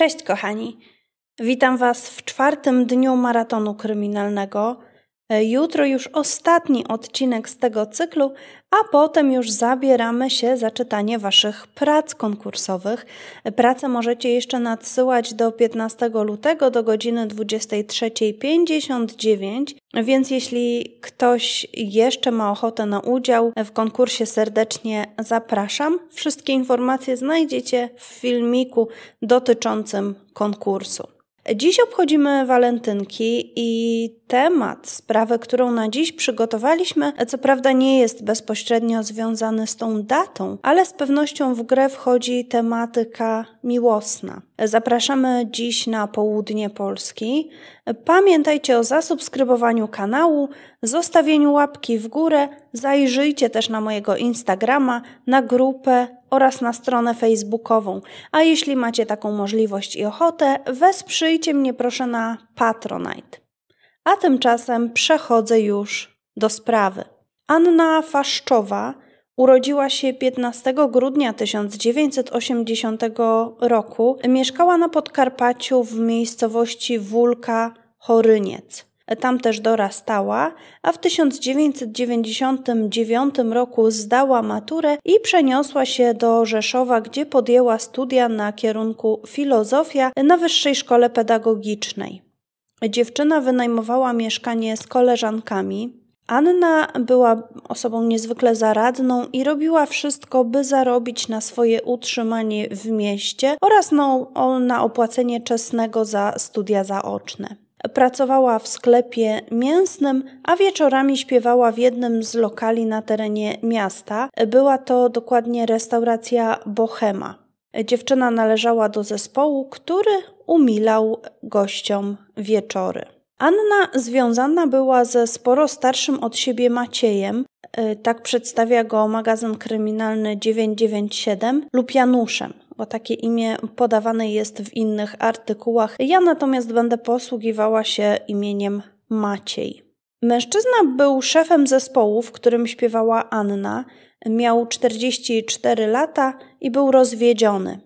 Cześć kochani. Witam Was w czwartym dniu maratonu kryminalnego, E, jutro już ostatni odcinek z tego cyklu, a potem już zabieramy się za czytanie Waszych prac konkursowych. E, Prace możecie jeszcze nadsyłać do 15 lutego do godziny 23.59, więc jeśli ktoś jeszcze ma ochotę na udział w konkursie, serdecznie zapraszam. Wszystkie informacje znajdziecie w filmiku dotyczącym konkursu. Dziś obchodzimy walentynki i temat, sprawę, którą na dziś przygotowaliśmy, co prawda nie jest bezpośrednio związany z tą datą, ale z pewnością w grę wchodzi tematyka miłosna. Zapraszamy dziś na południe Polski. Pamiętajcie o zasubskrybowaniu kanału, zostawieniu łapki w górę, zajrzyjcie też na mojego Instagrama, na grupę oraz na stronę facebookową. A jeśli macie taką możliwość i ochotę, wesprzyjcie mnie proszę na Patronite. A tymczasem przechodzę już do sprawy. Anna Faszczowa urodziła się 15 grudnia 1980 roku. Mieszkała na Podkarpaciu w miejscowości Wólka Choryniec tam też dorastała, a w 1999 roku zdała maturę i przeniosła się do Rzeszowa, gdzie podjęła studia na kierunku filozofia na Wyższej Szkole Pedagogicznej. Dziewczyna wynajmowała mieszkanie z koleżankami. Anna była osobą niezwykle zaradną i robiła wszystko, by zarobić na swoje utrzymanie w mieście oraz na, na opłacenie czesnego za studia zaoczne. Pracowała w sklepie mięsnym, a wieczorami śpiewała w jednym z lokali na terenie miasta. Była to dokładnie restauracja Bohema. Dziewczyna należała do zespołu, który umilał gościom wieczory. Anna związana była ze sporo starszym od siebie Maciejem, e, tak przedstawia go magazyn kryminalny 997, lub Januszem bo takie imię podawane jest w innych artykułach. Ja natomiast będę posługiwała się imieniem Maciej. Mężczyzna był szefem zespołu, w którym śpiewała Anna. Miał 44 lata i był rozwiedziony.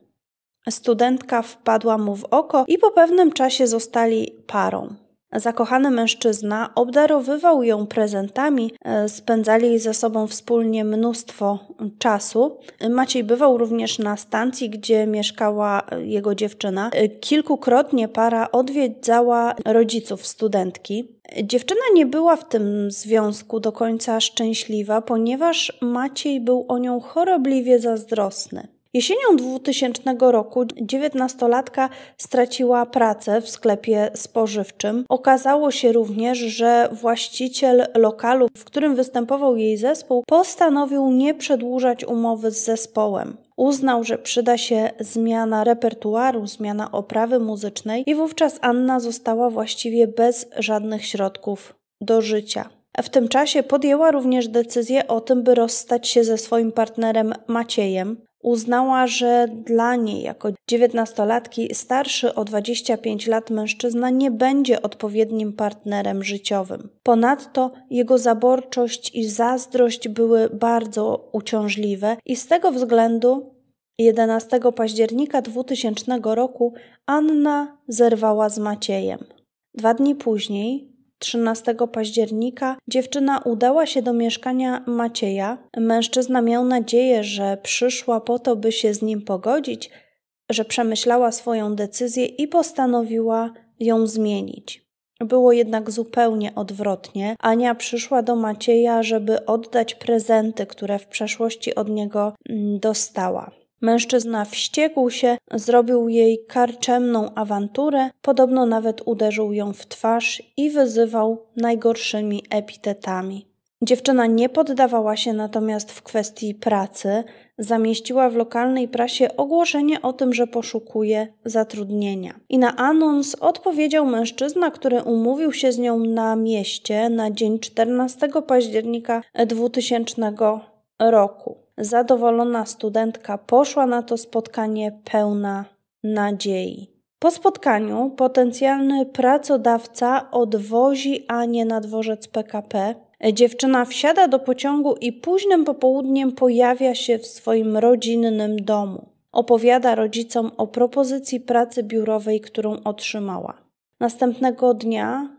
Studentka wpadła mu w oko i po pewnym czasie zostali parą zakochany mężczyzna obdarowywał ją prezentami, e, spędzali ze sobą wspólnie mnóstwo czasu. Maciej bywał również na stacji, gdzie mieszkała e, jego dziewczyna. E, kilkukrotnie para odwiedzała rodziców studentki. Dziewczyna nie była w tym związku do końca szczęśliwa, ponieważ Maciej był o nią chorobliwie zazdrosny. Jesienią 2000 roku dziewiętnastolatka straciła pracę w sklepie spożywczym. Okazało się również, że właściciel lokalu, w którym występował jej zespół, postanowił nie przedłużać umowy z zespołem. Uznał, że przyda się zmiana repertuaru, zmiana oprawy muzycznej, i wówczas Anna została właściwie bez żadnych środków do życia. W tym czasie podjęła również decyzję o tym, by rozstać się ze swoim partnerem Maciejem. Uznała, że dla niej jako dziewiętnastolatki starszy o 25 lat mężczyzna nie będzie odpowiednim partnerem życiowym. Ponadto jego zaborczość i zazdrość były bardzo uciążliwe i z tego względu 11 października 2000 roku Anna zerwała z Maciejem. Dwa dni później, 13 października dziewczyna udała się do mieszkania Macieja. Mężczyzna miał nadzieję, że przyszła po to, by się z nim pogodzić, że przemyślała swoją decyzję i postanowiła ją zmienić. Było jednak zupełnie odwrotnie. Ania przyszła do Macieja, żeby oddać prezenty, które w przeszłości od niego mm, dostała. Mężczyzna wściekł się, zrobił jej karczemną awanturę, podobno nawet uderzył ją w twarz i wyzywał najgorszymi epitetami. Dziewczyna nie poddawała się natomiast w kwestii pracy, zamieściła w lokalnej prasie ogłoszenie o tym, że poszukuje zatrudnienia. I na anons odpowiedział mężczyzna, który umówił się z nią na mieście na dzień 14 października 2000 roku. Zadowolona studentka poszła na to spotkanie pełna nadziei. Po spotkaniu potencjalny pracodawca odwozi Anię na dworzec PKP. Dziewczyna wsiada do pociągu i późnym popołudniem pojawia się w swoim rodzinnym domu. Opowiada rodzicom o propozycji pracy biurowej, którą otrzymała. Następnego dnia,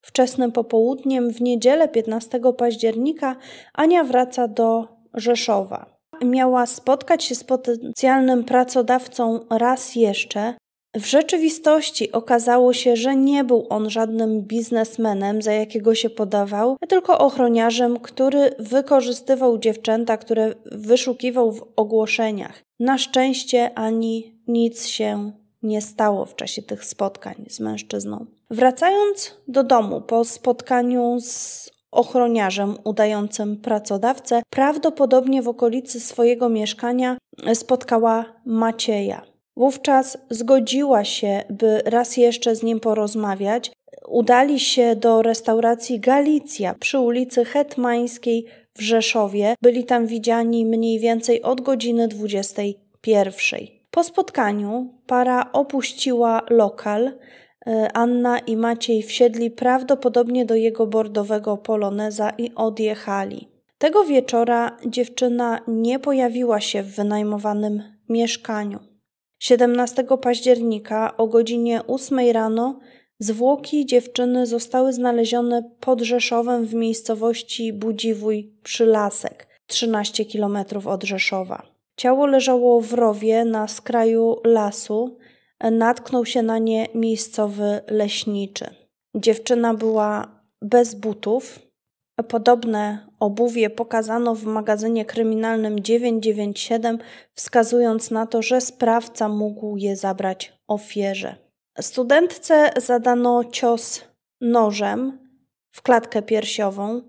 wczesnym popołudniem, w niedzielę 15 października, Ania wraca do Rzeszowa. Miała spotkać się z potencjalnym pracodawcą raz jeszcze. W rzeczywistości okazało się, że nie był on żadnym biznesmenem, za jakiego się podawał, tylko ochroniarzem, który wykorzystywał dziewczęta, które wyszukiwał w ogłoszeniach. Na szczęście ani nic się nie stało w czasie tych spotkań z mężczyzną. Wracając do domu po spotkaniu z ochroniarzem udającym pracodawcę, prawdopodobnie w okolicy swojego mieszkania spotkała Macieja. Wówczas zgodziła się, by raz jeszcze z nim porozmawiać. Udali się do restauracji Galicja przy ulicy Hetmańskiej w Rzeszowie. Byli tam widziani mniej więcej od godziny 21. Po spotkaniu para opuściła lokal, E, Anna i Maciej wsiedli prawdopodobnie do jego bordowego poloneza i odjechali. Tego wieczora dziewczyna nie pojawiła się w wynajmowanym mieszkaniu. 17 października o godzinie 8 rano zwłoki dziewczyny zostały znalezione pod Rzeszowem w miejscowości Budziwój Przylasek, 13 km od Rzeszowa. Ciało leżało w rowie na skraju lasu, natknął się na nie miejscowy leśniczy. Dziewczyna była bez butów. Podobne obuwie pokazano w magazynie kryminalnym 997, wskazując na to, że sprawca mógł je zabrać ofierze. Studentce zadano cios nożem w klatkę piersiową.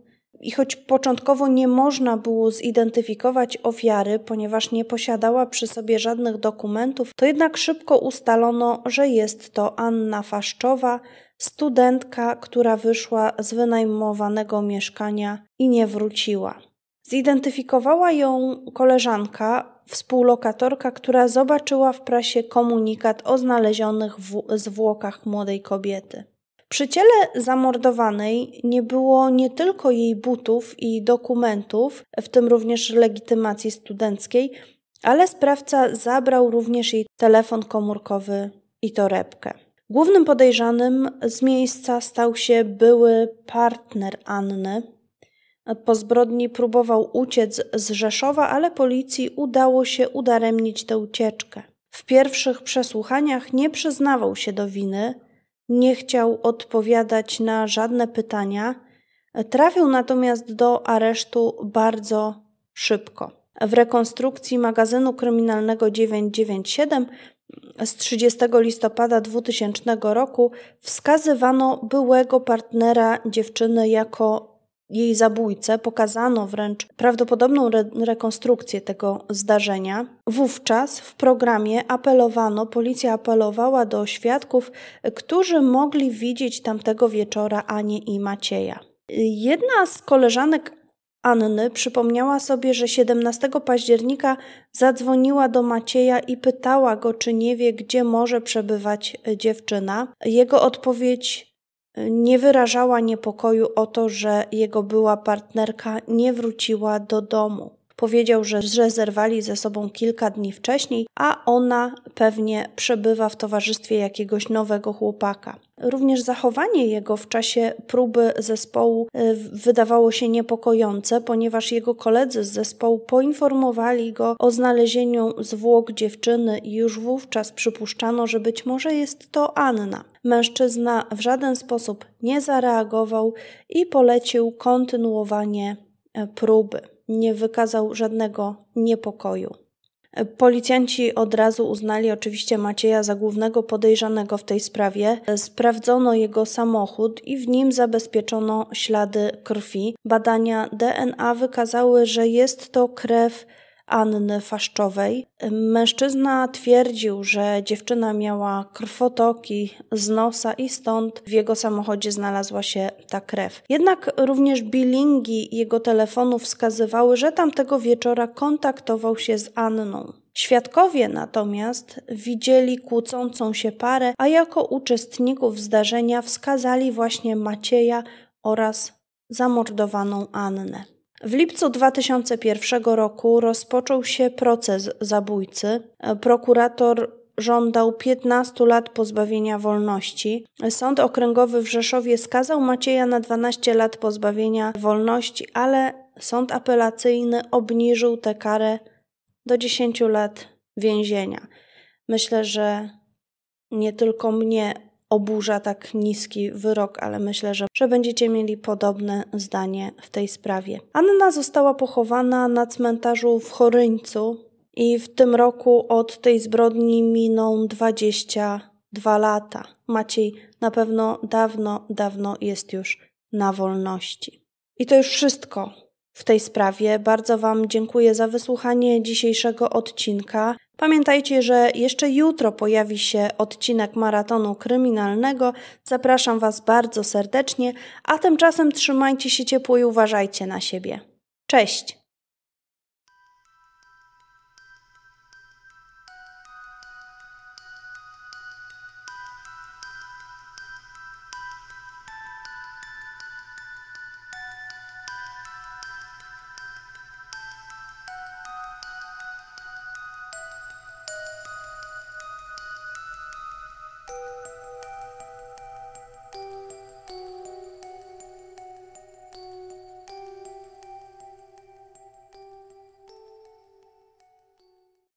I choć początkowo nie można było zidentyfikować ofiary, ponieważ nie posiadała przy sobie żadnych dokumentów, to jednak szybko ustalono, że jest to Anna Faszczowa, studentka, która wyszła z wynajmowanego mieszkania i nie wróciła. Zidentyfikowała ją koleżanka, współlokatorka, która zobaczyła w prasie komunikat o znalezionych w zwłokach młodej kobiety. Przy ciele zamordowanej nie było nie tylko jej butów i dokumentów, w tym również legitymacji studenckiej, ale sprawca zabrał również jej telefon komórkowy i torebkę. Głównym podejrzanym z miejsca stał się były partner Anny. Po zbrodni próbował uciec z Rzeszowa, ale policji udało się udaremnić tę ucieczkę. W pierwszych przesłuchaniach nie przyznawał się do winy, nie chciał odpowiadać na żadne pytania. Trafił natomiast do aresztu bardzo szybko. W rekonstrukcji magazynu kryminalnego 997 z 30 listopada 2000 roku wskazywano byłego partnera dziewczyny jako jej zabójcę, pokazano wręcz prawdopodobną re rekonstrukcję tego zdarzenia. Wówczas w programie apelowano, policja apelowała do świadków, którzy mogli widzieć tamtego wieczora Anię i Macieja. Jedna z koleżanek Anny przypomniała sobie, że 17 października zadzwoniła do Macieja i pytała go, czy nie wie, gdzie może przebywać e, dziewczyna. Jego odpowiedź nie wyrażała niepokoju o to, że jego była partnerka nie wróciła do domu. Powiedział, że, zrezerwali ze sobą kilka dni wcześniej, a ona pewnie przebywa w towarzystwie jakiegoś nowego chłopaka. Również zachowanie jego w czasie próby zespołu y, wydawało się niepokojące, ponieważ jego koledzy z zespołu poinformowali go o znalezieniu zwłok dziewczyny i już wówczas przypuszczano, że być może jest to Anna. Mężczyzna w żaden sposób nie zareagował i polecił kontynuowanie e, próby nie wykazał żadnego niepokoju. Policjanci od razu uznali oczywiście Macieja za głównego podejrzanego w tej sprawie. Sprawdzono jego samochód i w nim zabezpieczono ślady krwi. Badania DNA wykazały, że jest to krew Anny Faszczowej. Mężczyzna twierdził, że dziewczyna miała krwotoki z nosa i stąd w jego samochodzie znalazła się ta krew. Jednak również bilingi jego telefonu wskazywały, że tamtego wieczora kontaktował się z Anną. Świadkowie natomiast widzieli kłócącą się parę, a jako uczestników zdarzenia wskazali właśnie Macieja oraz zamordowaną Annę. W lipcu 2001 roku rozpoczął się proces zabójcy. Prokurator żądał 15 lat pozbawienia wolności. Sąd Okręgowy w Rzeszowie skazał Macieja na 12 lat pozbawienia wolności, ale sąd apelacyjny obniżył tę karę do 10 lat więzienia. Myślę, że nie tylko mnie oburza tak niski wyrok, ale myślę, że, że będziecie mieli podobne zdanie w tej sprawie. Anna została pochowana na cmentarzu w Choryńcu i w tym roku od tej zbrodni miną 22 lata. Maciej na pewno dawno, dawno jest już na wolności. I to już wszystko w tej sprawie. Bardzo Wam dziękuję za wysłuchanie dzisiejszego odcinka. Pamiętajcie, że jeszcze jutro pojawi się odcinek maratonu kryminalnego. Zapraszam Was bardzo serdecznie, a tymczasem trzymajcie się ciepło i uważajcie na siebie. Cześć!